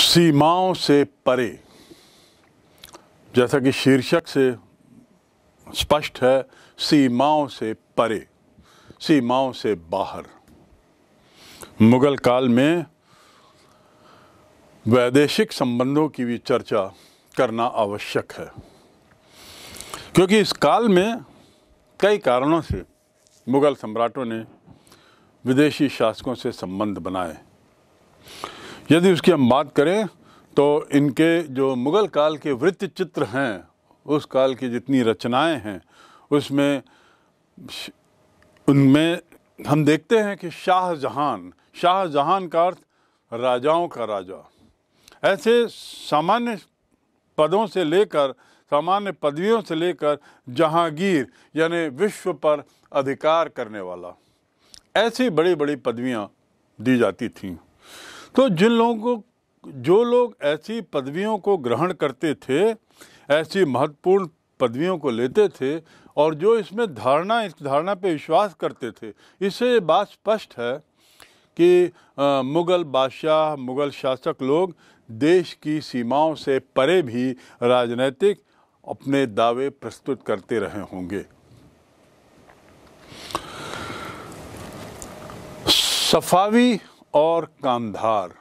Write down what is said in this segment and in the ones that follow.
सीमाओं से परे जैसा कि शीर्षक से स्पष्ट है सीमाओं से परे सीमाओं से बाहर मुगल काल में वैदेशिक संबंधों की भी चर्चा करना आवश्यक है क्योंकि इस काल में कई कारणों से मुगल सम्राटों ने विदेशी शासकों से संबंध बनाए यदि उसकी हम बात करें तो इनके जो मुग़ल काल के वृत्त चित्र हैं उस काल की जितनी रचनाएं हैं उसमें उनमें हम देखते हैं कि शाहजहान शाहजहान का अर्थ राजाओं का राजा ऐसे सामान्य पदों से लेकर सामान्य पदवियों से लेकर जहांगीर यानी विश्व पर अधिकार करने वाला ऐसी बड़ी बड़ी पदवियाँ दी जाती थीं तो जिन लोगों को जो लोग ऐसी पदवियों को ग्रहण करते थे ऐसी महत्वपूर्ण पदवियों को लेते थे और जो इसमें धारणा इस धारणा पे विश्वास करते थे इससे ये बात स्पष्ट है कि आ, मुग़ल बादशाह मुग़ल शासक लोग देश की सीमाओं से परे भी राजनैतिक अपने दावे प्रस्तुत करते रहे होंगे सफावी और कांधार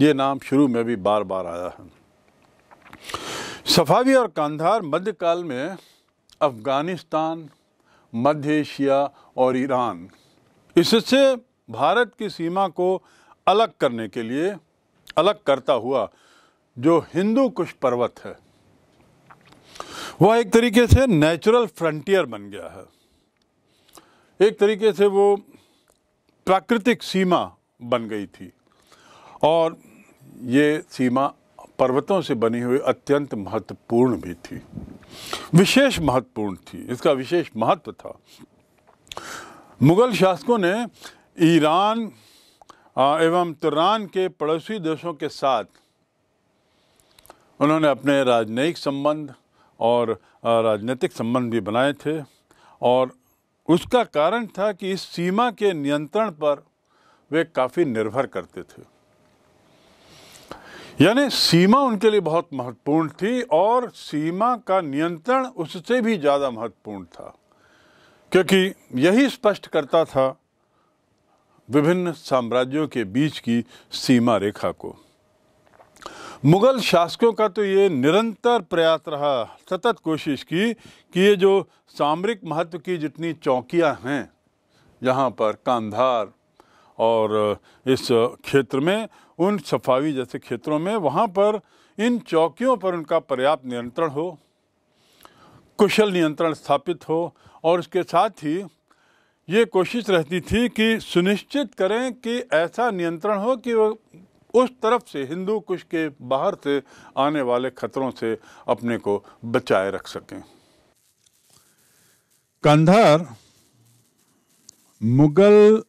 ये नाम शुरू में भी बार बार आया है सफ़ावी और कांधार मध्यकाल में अफ़गानिस्तान मध्य एशिया और ईरान इससे भारत की सीमा को अलग करने के लिए अलग करता हुआ जो हिंदू कुश पर्वत है वह एक तरीके से नेचुरल फ्रंटियर बन गया है एक तरीके से वो प्राकृतिक सीमा बन गई थी और ये सीमा पर्वतों से बनी हुई अत्यंत महत्वपूर्ण भी थी विशेष महत्वपूर्ण थी इसका विशेष महत्व था मुग़ल शासकों ने ईरान एवं तुरान के पड़ोसी देशों के साथ उन्होंने अपने राजनयिक संबंध और राजनीतिक संबंध भी बनाए थे और उसका कारण था कि इस सीमा के नियंत्रण पर वे काफ़ी निर्भर करते थे यानी सीमा उनके लिए बहुत महत्वपूर्ण थी और सीमा का नियंत्रण उससे भी ज़्यादा महत्वपूर्ण था क्योंकि यही स्पष्ट करता था विभिन्न साम्राज्यों के बीच की सीमा रेखा को मुग़ल शासकों का तो ये निरंतर प्रयास रहा सतत कोशिश की कि ये जो सामरिक महत्व की जितनी चौकियां हैं यहाँ पर कांधार और इस क्षेत्र में उन सफावी जैसे क्षेत्रों में वहाँ पर इन चौकियों पर उनका पर्याप्त नियंत्रण हो कुशल नियंत्रण स्थापित हो और उसके साथ ही ये कोशिश रहती थी कि सुनिश्चित करें कि ऐसा नियंत्रण हो कि वो उस तरफ से हिंदू कुश के बाहर से आने वाले खतरों से अपने को बचाए रख सकें कंधार मुगल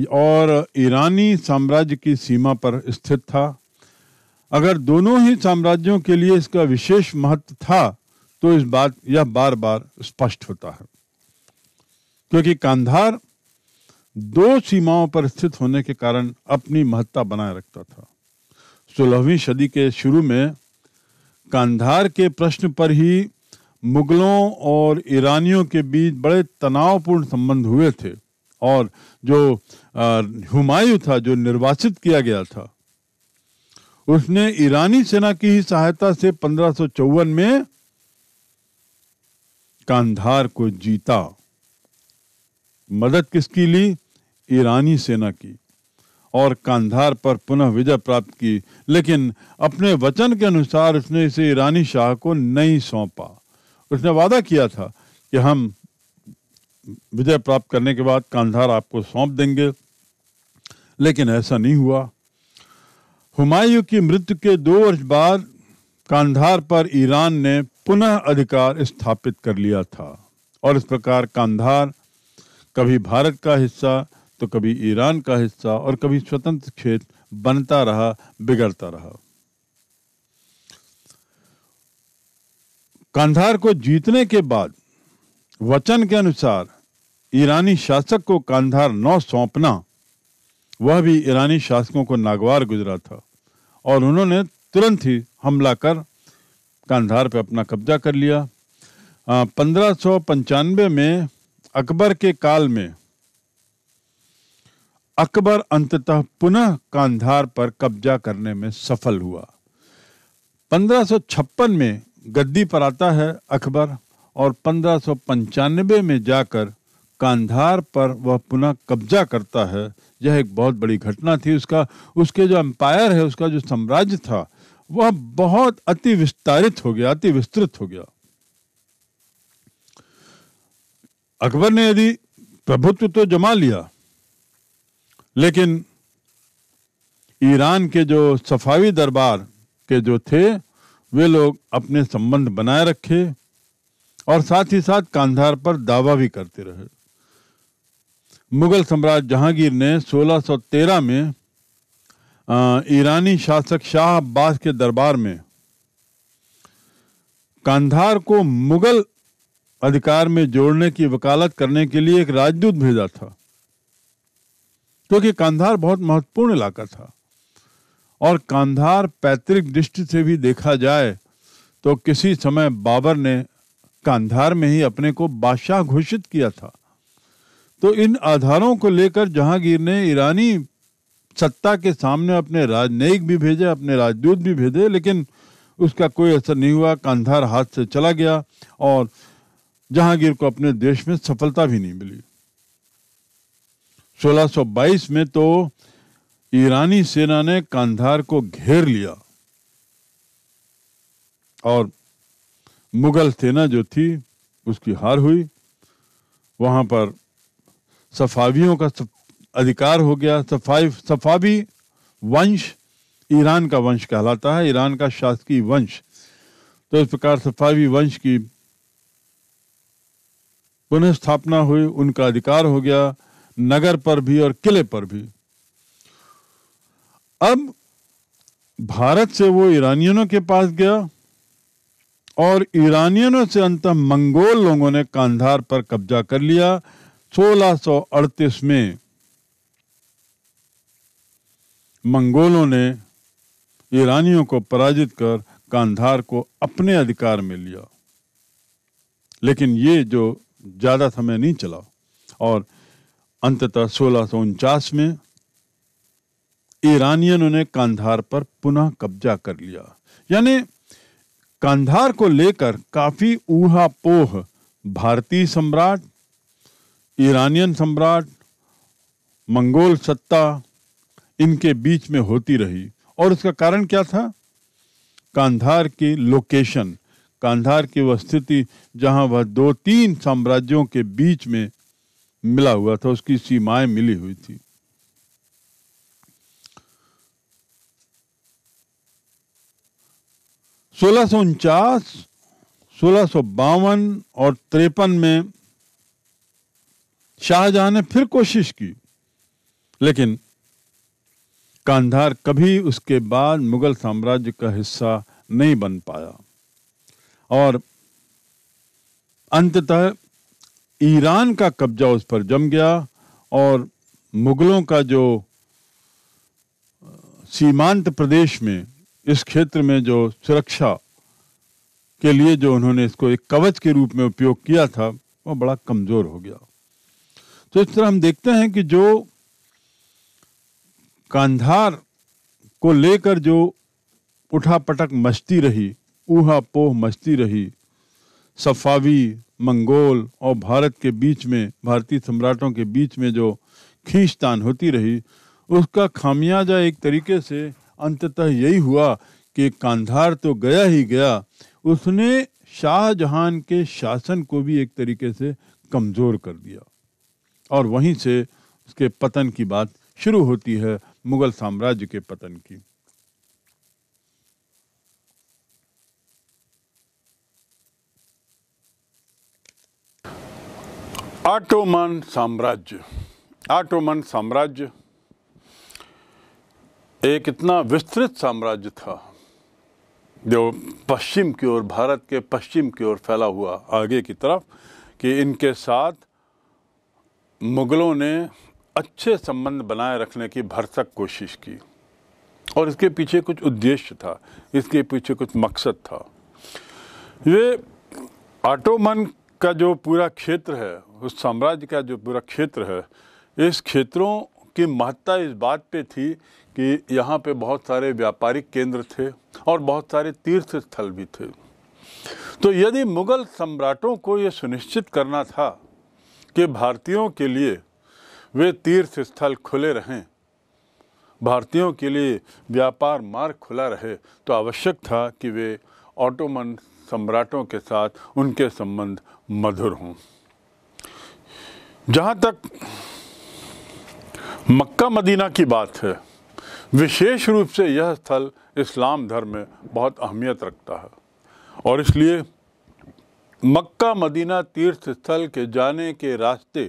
और ईरानी साम्राज्य की सीमा पर स्थित था अगर दोनों ही साम्राज्यों के लिए इसका विशेष महत्व था तो इस बात यह बार बार स्पष्ट होता है क्योंकि कांधार दो सीमाओं पर स्थित होने के कारण अपनी महत्ता बनाए रखता था सोलहवीं सदी के शुरू में कांधार के प्रश्न पर ही मुगलों और ईरानियों के बीच बड़े तनावपूर्ण संबंध हुए थे और जो हुमायूं था जो निर्वाचित किया गया था उसने ईरानी सेना की ही सहायता से पंद्रह में कांधार को जीता मदद किसकी ली ईरानी सेना की और कांधार पर पुनः विजय प्राप्त की लेकिन अपने वचन के अनुसार उसने इसे ईरानी शाह को नहीं सौंपा उसने वादा किया था कि हम विजय प्राप्त करने के बाद कांधार आपको सौंप देंगे लेकिन ऐसा नहीं हुआ हुमायूं की मृत्यु के दो वर्ष बाद कांधार पर ईरान ने पुनः अधिकार स्थापित कर लिया था और इस प्रकार कांधार कभी भारत का हिस्सा तो कभी ईरान का हिस्सा और कभी स्वतंत्र क्षेत्र बनता रहा बिगड़ता रहा कांधार को जीतने के बाद वचन के अनुसार ईरानी शासक को कांधार नौ सौंपना वह भी ईरानी शासकों को नागवार गुजरा था और उन्होंने तुरंत ही हमला कर कांधार पर अपना कब्जा कर लिया पंद्रह में अकबर के काल में अकबर अंततः पुनः कांधार पर कब्जा करने में सफल हुआ 1556 में गद्दी पर आता है अकबर और पंद्रह में जाकर कांधार पर वह पुनः कब्जा करता है यह एक बहुत बड़ी घटना थी उसका उसके जो एम्पायर है उसका जो साम्राज्य था वह बहुत अति विस्तारित हो गया अति विस्तृत हो गया अकबर ने यदि प्रभुत्व तो जमा लिया लेकिन ईरान के जो सफावी दरबार के जो थे वे लोग अपने संबंध बनाए रखे और साथ ही साथ कांधार पर दावा भी करते रहे मुगल सम्राट जहांगीर ने 1613 में ईरानी शासक शाह अब्बास के दरबार में कांधार को मुगल अधिकार में जोड़ने की वकालत करने के लिए एक राजदूत भेजा था क्योंकि कांधार बहुत महत्वपूर्ण इलाका था और कांधार पैतृक दृष्टि से भी देखा जाए तो किसी समय बाबर ने कांधार में ही अपने को बादशाह घोषित किया था तो इन आधारों को लेकर जहांगीर ने ईरानी सत्ता के सामने अपने राजनयिक भी भेजे अपने राजदूत भी भेजे लेकिन उसका कोई असर नहीं हुआ कांधार हाथ से चला गया और जहांगीर को अपने देश में सफलता भी नहीं मिली 1622 में तो ईरानी सेना ने कांधार को घेर लिया और मुगल सेना जो थी उसकी हार हुई वहां पर सफावियों का अधिकार हो गया सफाई सफावी वंश ईरान का वंश कहलाता है ईरान का शासकीय वंश तो इस प्रकार सफावी वंश की पुनः स्थापना हुई उनका अधिकार हो गया नगर पर भी और किले पर भी अब भारत से वो ईरानियनों के पास गया और ईरानियनों से अंतम मंगोल लोगों ने कांधार पर कब्जा कर लिया 1638 में मंगोलों ने ईरानियों को पराजित कर कांधार को अपने अधिकार में लिया लेकिन ये जो ज़्यादा समय नहीं चला और अंततः सोलह में ईरानियनों ने कांधार पर पुनः कब्जा कर लिया यानी कांधार को लेकर काफी ऊहा पोह भारतीय सम्राट ईरानियन सम्राट मंगोल सत्ता इनके बीच में होती रही और उसका कारण क्या था कांधार की लोकेशन कांधार की वह स्थिति जहां वह दो तीन साम्राज्यों के बीच में मिला हुआ था उसकी सीमाएं मिली हुई थी सोलह सौ सोलह बावन और तिरपन में शाहजहां ने फिर कोशिश की लेकिन कांधार कभी उसके बाद मुगल साम्राज्य का हिस्सा नहीं बन पाया और अंततः ईरान का कब्जा उस पर जम गया और मुगलों का जो सीमांत प्रदेश में इस क्षेत्र में जो सुरक्षा के लिए जो उन्होंने इसको एक कवच के रूप में उपयोग किया था वो बड़ा कमज़ोर हो गया तो इस तरह हम देखते हैं कि जो कांधार को लेकर जो उठा पटक मस्ती रही ऊहा पोह मस्ती रही सफावी मंगोल और भारत के बीच में भारतीय सम्राटों के बीच में जो खींचतान होती रही उसका खामियाजा एक तरीके से अंततः यही हुआ कि कांधार तो गया ही गया उसने शाहजहान के शासन को भी एक तरीके से कमज़ोर कर दिया और वहीं से उसके पतन की बात शुरू होती है मुगल साम्राज्य के पतन की ऑटोमन साम्राज्य ऑटोमन साम्राज्य एक इतना विस्तृत साम्राज्य था जो पश्चिम की ओर भारत के पश्चिम की ओर फैला हुआ आगे की तरफ कि इनके साथ मुग़लों ने अच्छे संबंध बनाए रखने की भरसक कोशिश की और इसके पीछे कुछ उद्देश्य था इसके पीछे कुछ मकसद था ये ऑटोमन का जो पूरा क्षेत्र है उस साम्राज्य का जो पूरा क्षेत्र है इस क्षेत्रों की महत्ता इस बात पे थी कि यहाँ पे बहुत सारे व्यापारिक केंद्र थे और बहुत सारे तीर्थ स्थल भी थे तो यदि मुगल सम्राटों को ये सुनिश्चित करना था कि भारतीयों के लिए वे तीर्थ स्थल खुले रहें भारतीयों के लिए व्यापार मार्ग खुला रहे तो आवश्यक था कि वे ऑटोमन सम्राटों के साथ उनके संबंध मधुर हों जहाँ तक मक्का मदीना की बात है विशेष रूप से यह स्थल इस्लाम धर्म में बहुत अहमियत रखता है और इसलिए मक्का मदीना तीर्थ स्थल के जाने के रास्ते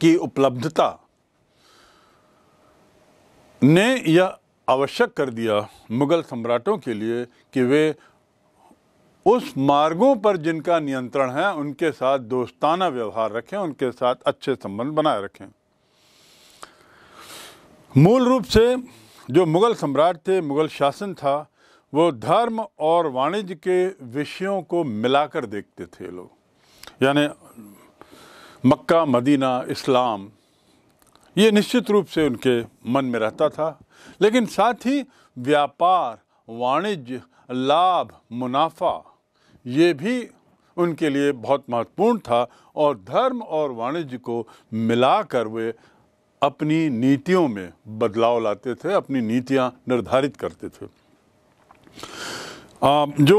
की उपलब्धता ने यह आवश्यक कर दिया मुग़ल सम्राटों के लिए कि वे उस मार्गों पर जिनका नियंत्रण है उनके साथ दोस्ताना व्यवहार रखें उनके साथ अच्छे संबंध बनाए रखें मूल रूप से जो मुग़ल सम्राट थे मुग़ल शासन था वो धर्म और वाणिज्य के विषयों को मिलाकर देखते थे लोग यानी मक्का मदीना इस्लाम ये निश्चित रूप से उनके मन में रहता था लेकिन साथ ही व्यापार वाणिज्य लाभ मुनाफा ये भी उनके लिए बहुत महत्वपूर्ण था और धर्म और वाणिज्य को मिलाकर वे अपनी नीतियों में बदलाव लाते थे अपनी नीतियां निर्धारित करते थे आ, जो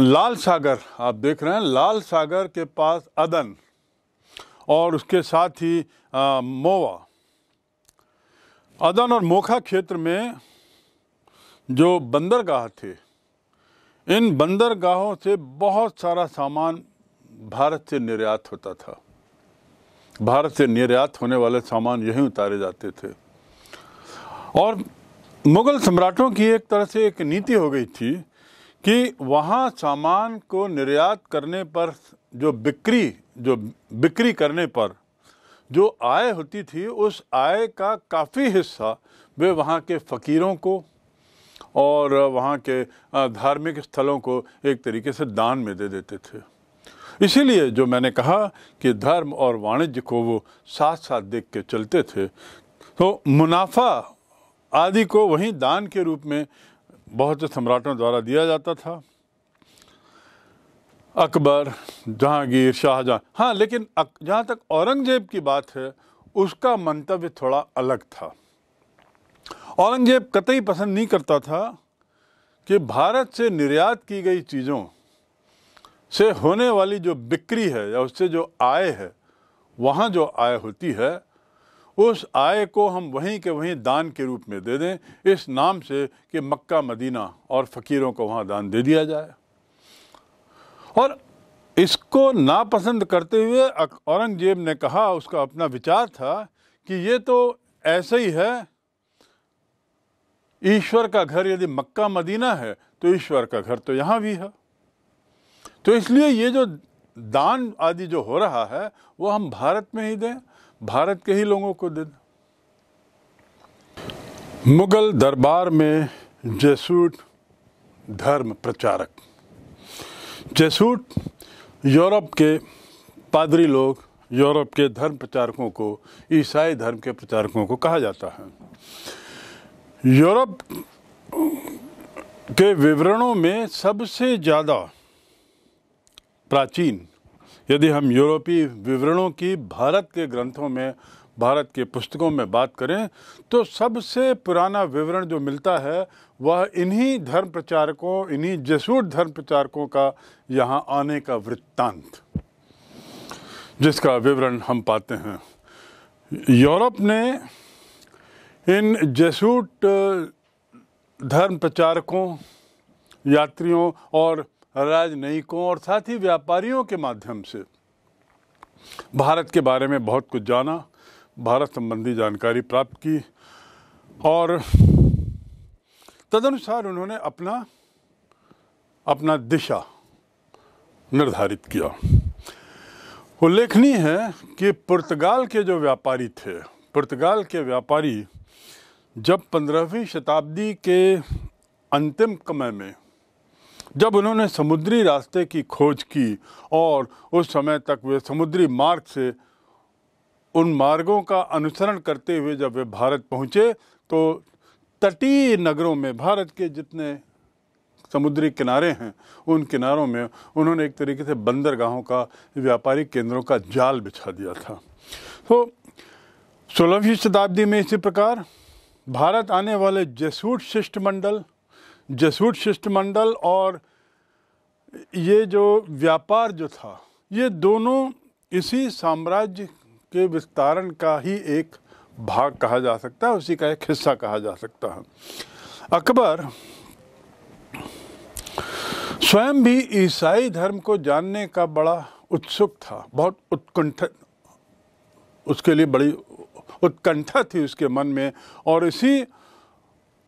लाल सागर आप देख रहे हैं लाल सागर के पास अदन और उसके साथ ही आ, मोवा अदन और मोखा क्षेत्र में जो बंदरगाह थे इन बंदरगाहों से बहुत सारा सामान भारत से निर्यात होता था भारत से निर्यात होने वाले सामान यहीं उतारे जाते थे और मुग़ल सम्राटों की एक तरह से एक नीति हो गई थी कि वहाँ सामान को निर्यात करने पर जो बिक्री जो बिक्री करने पर जो आय होती थी उस आय का काफ़ी हिस्सा वे वहाँ के फ़कीरों को और वहाँ के धार्मिक स्थलों को एक तरीके से दान में दे देते थे इसीलिए जो मैंने कहा कि धर्म और वाणिज्य को वो साथ साथ देख के चलते थे तो मुनाफा आदि को वहीं दान के रूप में बहुत से सम्राटों द्वारा दिया जाता था अकबर जहांगीर शाहजहां हाँ लेकिन जहाँ तक औरंगजेब की बात है उसका मंतव्य थोड़ा अलग था औरंगजेब कतई पसंद नहीं करता था कि भारत से निर्यात की गई चीज़ों से होने वाली जो बिक्री है या उससे जो आय है वहाँ जो आय होती है उस आय को हम वहीं के वहीं दान के रूप में दे दें इस नाम से कि मक्का मदीना और फ़कीरों को वहाँ दान दे दिया जाए और इसको नापसंद करते हुए औरंगजेब ने कहा उसका अपना विचार था कि ये तो ऐसे ही है ईश्वर का घर यदि मक्का मदीना है तो ईश्वर का घर तो यहाँ भी है तो इसलिए ये जो दान आदि जो हो रहा है वो हम भारत में ही दें भारत के ही लोगों को दें मुगल दरबार में जेसूट धर्म प्रचारक जेसूट यूरोप के पादरी लोग यूरोप के धर्म प्रचारकों को ईसाई धर्म के प्रचारकों को कहा जाता है यूरोप के विवरणों में सबसे ज़्यादा प्राचीन यदि हम यूरोपीय विवरणों की भारत के ग्रंथों में भारत के पुस्तकों में बात करें तो सबसे पुराना विवरण जो मिलता है वह इन्हीं धर्म प्रचारकों इन्हीं जसूर धर्म प्रचारकों का यहाँ आने का वृत्तांत जिसका विवरण हम पाते हैं यूरोप ने इन जसूट धर्म प्रचारकों यात्रियों और राजनयिकों और साथ ही व्यापारियों के माध्यम से भारत के बारे में बहुत कुछ जाना भारत संबंधी जानकारी प्राप्त की और तदनुसार उन्होंने अपना अपना दिशा निर्धारित किया उल्लेखनीय है कि पुर्तगाल के जो व्यापारी थे पुर्तगाल के व्यापारी जब पंद्रहवीं शताब्दी के अंतिम समय में जब उन्होंने समुद्री रास्ते की खोज की और उस समय तक वे समुद्री मार्ग से उन मार्गों का अनुसरण करते हुए जब वे भारत पहुँचे तो तटीय नगरों में भारत के जितने समुद्री किनारे हैं उन किनारों में उन्होंने एक तरीके से बंदरगाहों का व्यापारिक केंद्रों का जाल बिछा दिया था तो सोलहवीं शताब्दी में इसी प्रकार भारत आने वाले जेसूट शिष्टमंडल जसूट शिष्टमंडल और ये जो व्यापार जो था ये दोनों इसी साम्राज्य के विस्तारण का ही एक भाग कहा जा सकता है उसी का एक हिस्सा कहा जा सकता है अकबर स्वयं भी ईसाई धर्म को जानने का बड़ा उत्सुक था बहुत उत्कंठ उसके लिए बड़ी उत्कंठा थी उसके मन में और इसी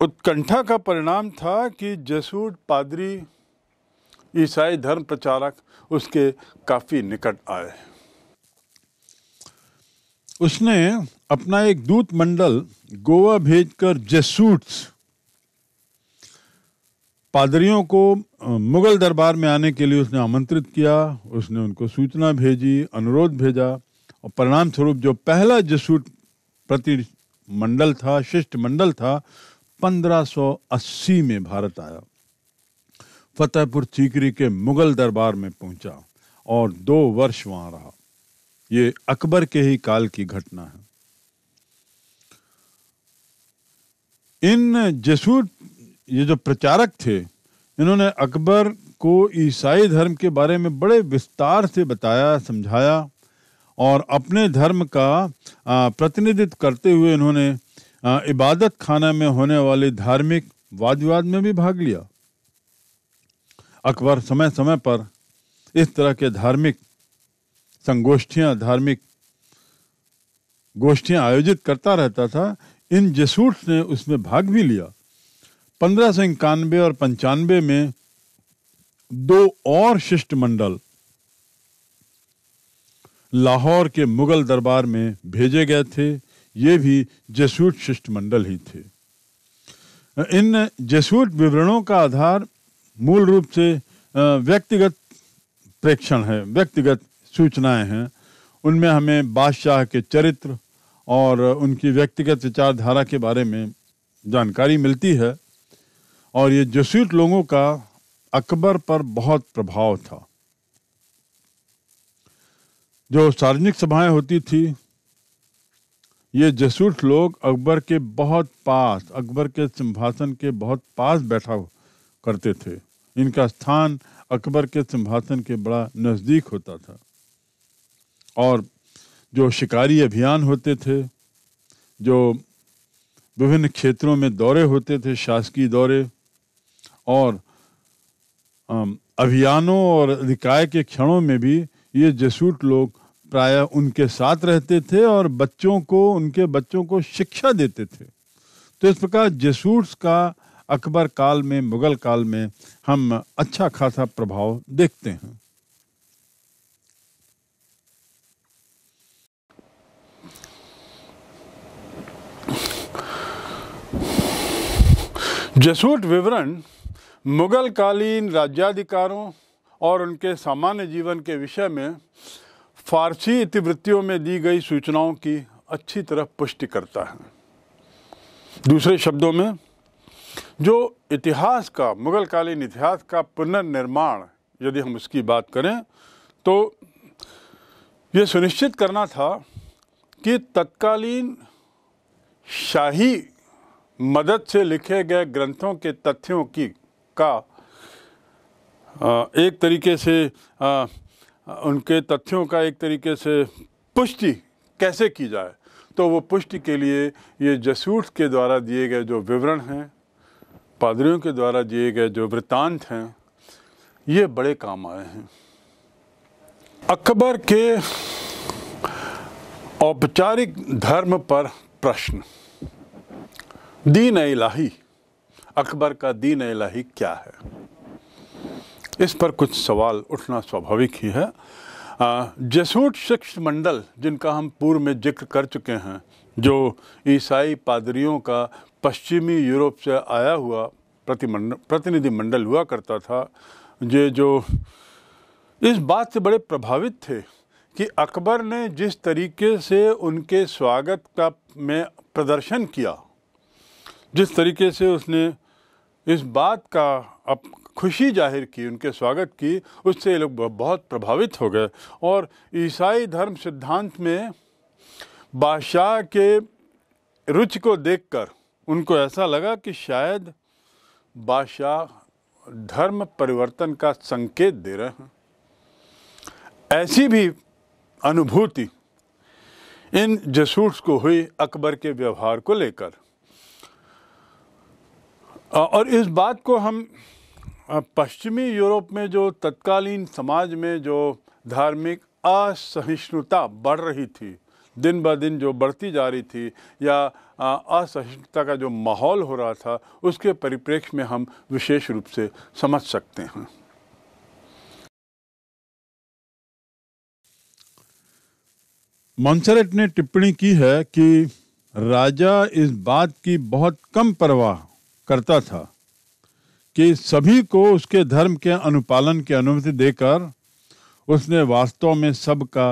उत्कंठा का परिणाम था कि जसूट पादरी ईसाई धर्म प्रचारक उसके काफ़ी निकट आए उसने अपना एक दूत मंडल गोवा भेजकर जसूट पादरियों को मुगल दरबार में आने के लिए उसने आमंत्रित किया उसने उनको सूचना भेजी अनुरोध भेजा और परिणाम स्वरूप जो पहला जसूट प्रति मंडल था शिष्ट मंडल था 1580 में भारत आया फतेहपुर सीकरी के मुगल दरबार में पहुंचा और दो वर्ष वहां रहा ये अकबर के ही काल की घटना है इन जसूर ये जो प्रचारक थे इन्होंने अकबर को ईसाई धर्म के बारे में बड़े विस्तार से बताया समझाया और अपने धर्म का प्रतिनिधित्व करते हुए इन्होंने इबादत खाना में होने वाले धार्मिक वाद विवाद में भी भाग लिया अकबर समय समय पर इस तरह के धार्मिक संगोष्ठियां धार्मिक गोष्ठियां आयोजित करता रहता था इन जसूट ने उसमें भाग भी लिया पंद्रह सौ इक्यानवे और पंचानबे में दो और शिष्टमंडल लाहौर के मुगल दरबार में भेजे गए थे ये भी जसूट शिष्टमंडल ही थे इन जसूट विवरणों का आधार मूल रूप से व्यक्तिगत प्रेक्षण है व्यक्तिगत सूचनाएं हैं उनमें हमें बादशाह के चरित्र और उनकी व्यक्तिगत विचारधारा के बारे में जानकारी मिलती है और ये जसूट लोगों का अकबर पर बहुत प्रभाव था जो सार्वजनिक सभाएं होती थी ये जसूस लोग अकबर के बहुत पास अकबर के सिंहासन के बहुत पास बैठा करते थे इनका स्थान अकबर के सिंहासन के बड़ा नज़दीक होता था और जो शिकारी अभियान होते थे जो विभिन्न क्षेत्रों में दौरे होते थे शासकीय दौरे और अभियानों और अधिकाय के क्षणों में भी ये जसूट लोग प्राय उनके साथ रहते थे और बच्चों को उनके बच्चों को शिक्षा देते थे तो इस प्रकार जेसूट्स का अकबर काल में मुगल काल में हम अच्छा खासा प्रभाव देखते हैं जसूट विवरण मुगल कालीन राज्याधिकारों और उनके सामान्य जीवन के विषय में फारसी इतिवृत्तियों में दी गई सूचनाओं की अच्छी तरह पुष्टि करता है दूसरे शब्दों में जो इतिहास का मुग़ल कालीन इतिहास का पुनर्निर्माण यदि हम उसकी बात करें तो ये सुनिश्चित करना था कि तत्कालीन शाही मदद से लिखे गए ग्रंथों के तथ्यों की का एक तरीके से उनके तथ्यों का एक तरीके से पुष्टि कैसे की जाए तो वो पुष्टि के लिए ये जसूट के द्वारा दिए गए जो विवरण हैं पादरियों के द्वारा दिए गए जो वृत्तांत हैं ये बड़े काम आए हैं अकबर के औपचारिक धर्म पर प्रश्न दीन इलाही अकबर का दीन इलाही क्या है इस पर कुछ सवाल उठना स्वाभाविक ही है जसूट शिक्ष मंडल जिनका हम पूर्व में जिक्र कर चुके हैं जो ईसाई पादरियों का पश्चिमी यूरोप से आया हुआ प्रतिनिधि प्रतिनिधिमंडल हुआ करता था ये जो इस बात से बड़े प्रभावित थे कि अकबर ने जिस तरीके से उनके स्वागत का में प्रदर्शन किया जिस तरीके से उसने इस बात का अप खुशी जाहिर की उनके स्वागत की उससे ये लोग बहुत प्रभावित हो गए और ईसाई धर्म सिद्धांत में बादशाह के रुचि को देखकर उनको ऐसा लगा कि शायद बादशाह धर्म परिवर्तन का संकेत दे रहे हैं ऐसी भी अनुभूति इन जसूट्स को हुई अकबर के व्यवहार को लेकर और इस बात को हम पश्चिमी यूरोप में जो तत्कालीन समाज में जो धार्मिक असहिष्णुता बढ़ रही थी दिन ब दिन जो बढ़ती जा रही थी या असहिष्णुता का जो माहौल हो रहा था उसके परिप्रेक्ष्य में हम विशेष रूप से समझ सकते हैं मॉन्सरेट ने टिप्पणी की है कि राजा इस बात की बहुत कम परवाह करता था कि सभी को उसके धर्म के अनुपालन की अनुमति देकर उसने वास्तव में सबका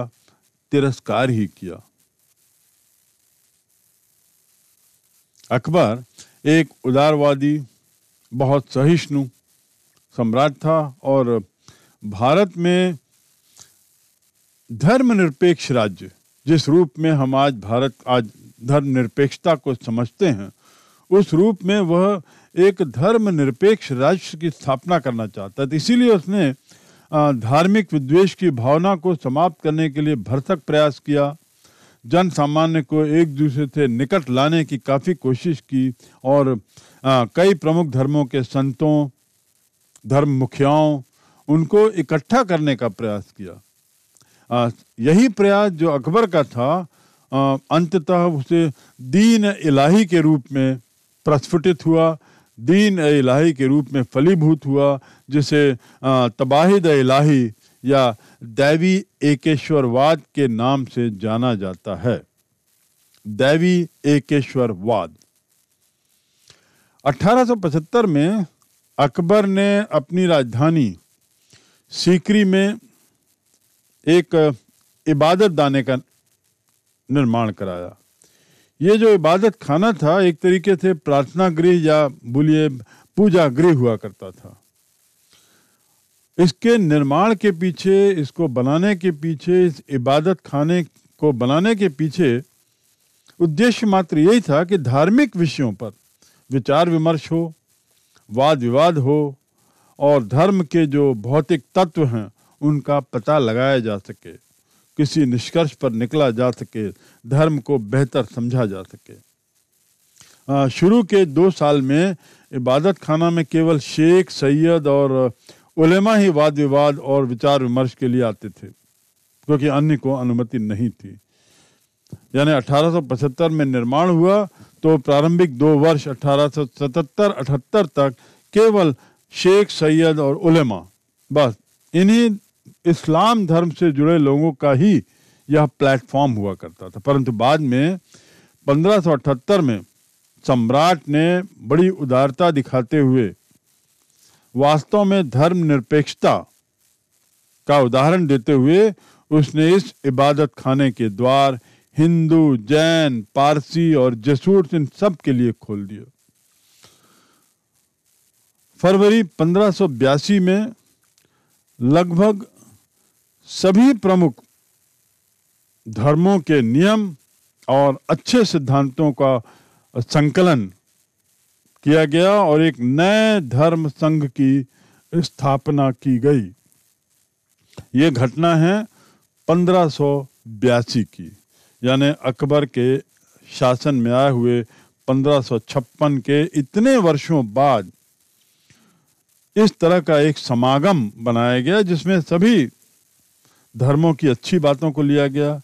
तिरस्कार ही किया अकबर एक उदारवादी बहुत सहिष्णु सम्राट था और भारत में धर्मनिरपेक्ष राज्य जिस रूप में हम आज भारत आज धर्मनिरपेक्षता को समझते हैं उस रूप में वह एक धर्मनिरपेक्ष राष्ट्र की स्थापना करना चाहता था इसीलिए उसने धार्मिक विद्वेश की भावना को समाप्त करने के लिए भरसक प्रयास किया जन सामान्य को एक दूसरे से निकट लाने की काफ़ी कोशिश की और कई प्रमुख धर्मों के संतों धर्म मुखियाओं उनको इकट्ठा करने का प्रयास किया आ, यही प्रयास जो अकबर का था अंततः उसे दीन इलाही के रूप में प्रस्फुटित हुआ दीन इलाही के रूप में फलीभूत हुआ जिसे तबाहिद इलाही या दैवी एकेश्वरवाद के नाम से जाना जाता है दैवी एकेश्वरवाद 1875 में अकबर ने अपनी राजधानी सीकरी में एक इबादत दाने का निर्माण कराया ये जो इबादत खाना था एक तरीके से प्रार्थना गृह या बोलिए पूजा गृह हुआ करता था इसके निर्माण के पीछे इसको बनाने के पीछे इस इबादत खाने को बनाने के पीछे उद्देश्य मात्र यही था कि धार्मिक विषयों पर विचार विमर्श हो वाद विवाद हो और धर्म के जो भौतिक तत्व हैं उनका पता लगाया जा सके किसी निष्कर्ष पर निकला जा सके धर्म को बेहतर समझा जा सके शुरू के दो साल में इबादत खाना में केवल शेख सैयद और उलेमा ही वाद विवाद और विचार विमर्श के लिए आते थे क्योंकि अन्य को अनुमति नहीं थी यानी 1875 में निर्माण हुआ तो प्रारंभिक दो वर्ष 1877-78 तक केवल शेख सैयद और उलेमा बस इन्हीं इस्लाम धर्म से जुड़े लोगों का ही यह प्लेटफॉर्म हुआ करता था परंतु बाद में 1578 में सम्राट ने बड़ी उदारता दिखाते हुए वास्तव में धर्मनिरपेक्षता का उदाहरण देते हुए उसने इस इबादत खाने के द्वार हिंदू जैन पारसी और जसूर इन सब के लिए खोल दिए फरवरी 1582 में लगभग सभी प्रमुख धर्मों के नियम और अच्छे सिद्धांतों का संकलन किया गया और एक नए धर्म संघ की स्थापना की गई ये घटना है पंद्रह की यानी अकबर के शासन में आए हुए पंद्रह के इतने वर्षों बाद इस तरह का एक समागम बनाया गया जिसमें सभी धर्मों की अच्छी बातों को लिया गया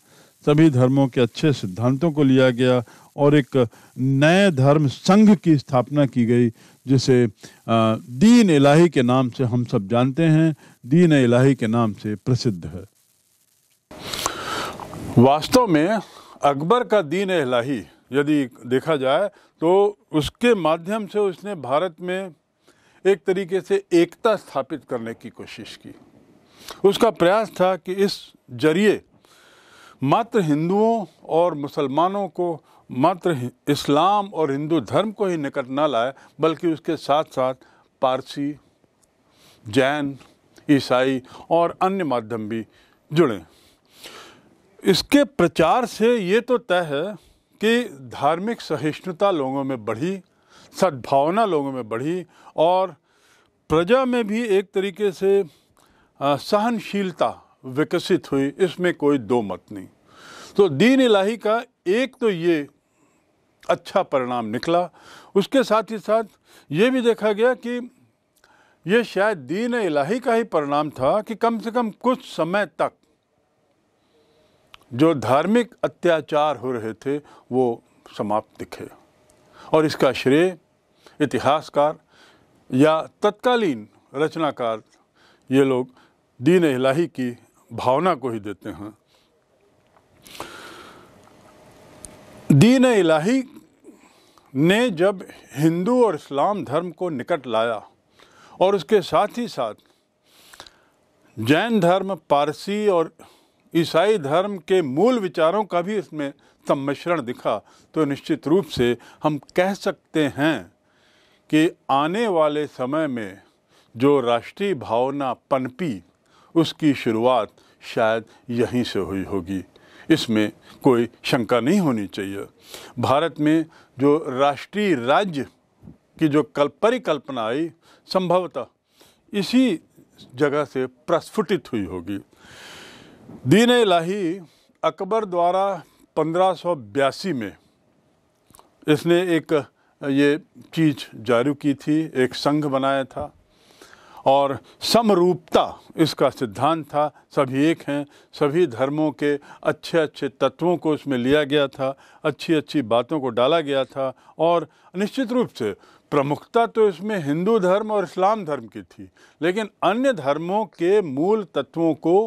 सभी धर्मों के अच्छे सिद्धांतों को लिया गया और एक नए धर्म संघ की स्थापना की गई जिसे दीन इलाही के नाम से हम सब जानते हैं दीन इलाही के नाम से प्रसिद्ध है वास्तव में अकबर का दीन इलाही यदि देखा जाए तो उसके माध्यम से उसने भारत में एक तरीके से एकता स्थापित करने की कोशिश की उसका प्रयास था कि इस जरिए मात्र हिंदुओं और मुसलमानों को मात्र इस्लाम और हिंदू धर्म को ही निकट ना लाए बल्कि उसके साथ साथ पारसी जैन ईसाई और अन्य माध्यम भी जुड़ें इसके प्रचार से ये तो तय है कि धार्मिक सहिष्णुता लोगों में बढ़ी सद्भावना लोगों में बढ़ी और प्रजा में भी एक तरीके से सहनशीलता विकसित हुई इसमें कोई दो मत नहीं तो दीन इलाही का एक तो ये अच्छा परिणाम निकला उसके साथ ही साथ ये भी देखा गया कि ये शायद दीन इलाही का ही परिणाम था कि कम से कम कुछ समय तक जो धार्मिक अत्याचार हो रहे थे वो समाप्त दिखे और इसका श्रेय इतिहासकार या तत्कालीन रचनाकार ये लोग दीन इलाही की भावना को ही देते हैं दीन इलाही ने जब हिंदू और इस्लाम धर्म को निकट लाया और उसके साथ ही साथ जैन धर्म पारसी और ईसाई धर्म के मूल विचारों का भी इसमें सम्मिश्रण दिखा तो निश्चित रूप से हम कह सकते हैं कि आने वाले समय में जो राष्ट्रीय भावना पनपी उसकी शुरुआत शायद यहीं से हुई होगी इसमें कोई शंका नहीं होनी चाहिए भारत में जो राष्ट्रीय राज्य की जो कल परिकल्पना आई संभवतः इसी जगह से प्रस्फुटित हुई होगी दीन लाही अकबर द्वारा पंद्रह में इसने एक ये चीज जारी की थी एक संघ बनाया था और समरूपता इसका सिद्धांत था सभी एक हैं सभी धर्मों के अच्छे अच्छे तत्वों को इसमें लिया गया था अच्छी अच्छी बातों को डाला गया था और निश्चित रूप से प्रमुखता तो इसमें हिंदू धर्म और इस्लाम धर्म की थी लेकिन अन्य धर्मों के मूल तत्वों को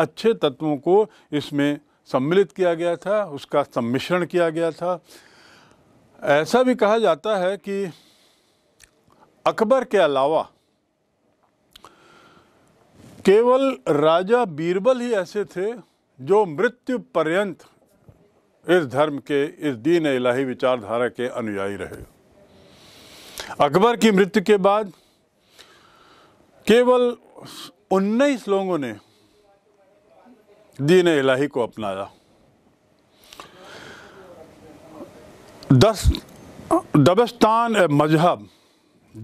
अच्छे तत्वों को इसमें सम्मिलित किया गया था उसका सम्मिश्रण किया गया था ऐसा भी कहा जाता है कि अकबर के अलावा केवल राजा बीरबल ही ऐसे थे जो मृत्यु पर्यंत इस धर्म के इस दीन इलाही विचारधारा के अनुयायी रहे अकबर की मृत्यु के बाद केवल उन्नीस लोगों ने दीन इलाही को अपनाया दस दबस्तान मजहब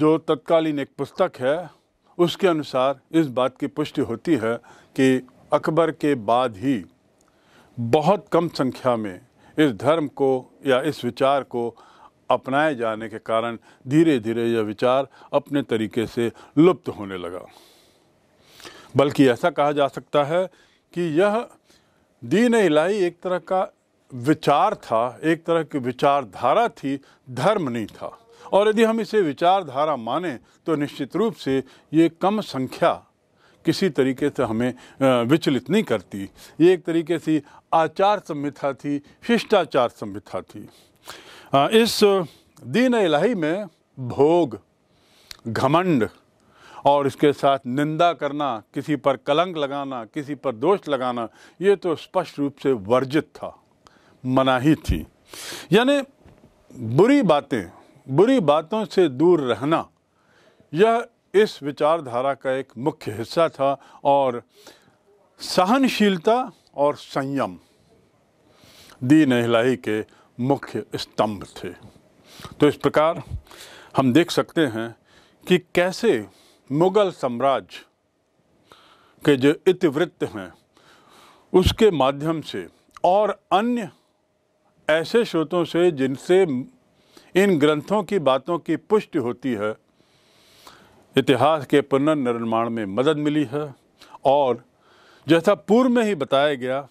जो तत्कालीन एक पुस्तक है उसके अनुसार इस बात की पुष्टि होती है कि अकबर के बाद ही बहुत कम संख्या में इस धर्म को या इस विचार को अपनाए जाने के कारण धीरे धीरे यह विचार अपने तरीके से लुप्त होने लगा बल्कि ऐसा कहा जा सकता है कि यह दीन इलाही एक तरह का विचार था एक तरह की विचारधारा थी धर्म नहीं था और यदि हम इसे विचारधारा माने तो निश्चित रूप से ये कम संख्या किसी तरीके से हमें विचलित नहीं करती ये एक तरीके से आचार संहिता थी शिष्टाचार संहिता थी इस दीन इलाही में भोग घमंड और इसके साथ निंदा करना किसी पर कलंक लगाना किसी पर दोष लगाना ये तो स्पष्ट रूप से वर्जित था मनाही थी यानी बुरी बातें बुरी बातों से दूर रहना यह इस विचारधारा का एक मुख्य हिस्सा था और सहनशीलता और संयम दीन अहलाई के मुख्य स्तंभ थे तो इस प्रकार हम देख सकते हैं कि कैसे मुग़ल साम्राज्य के जो इतिवृत्त हैं उसके माध्यम से और अन्य ऐसे स्रोतों से जिनसे इन ग्रंथों की बातों की पुष्टि होती है इतिहास के पुनर्निर्माण में मदद मिली है और जैसा पूर्व में ही बताया गया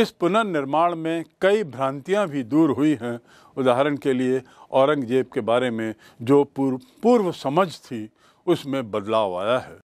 इस पुनर्निर्माण में कई भ्रांतियां भी दूर हुई हैं उदाहरण के लिए औरंगजेब के बारे में जो पूर्व पूर्व समझ थी उसमें बदलाव आया है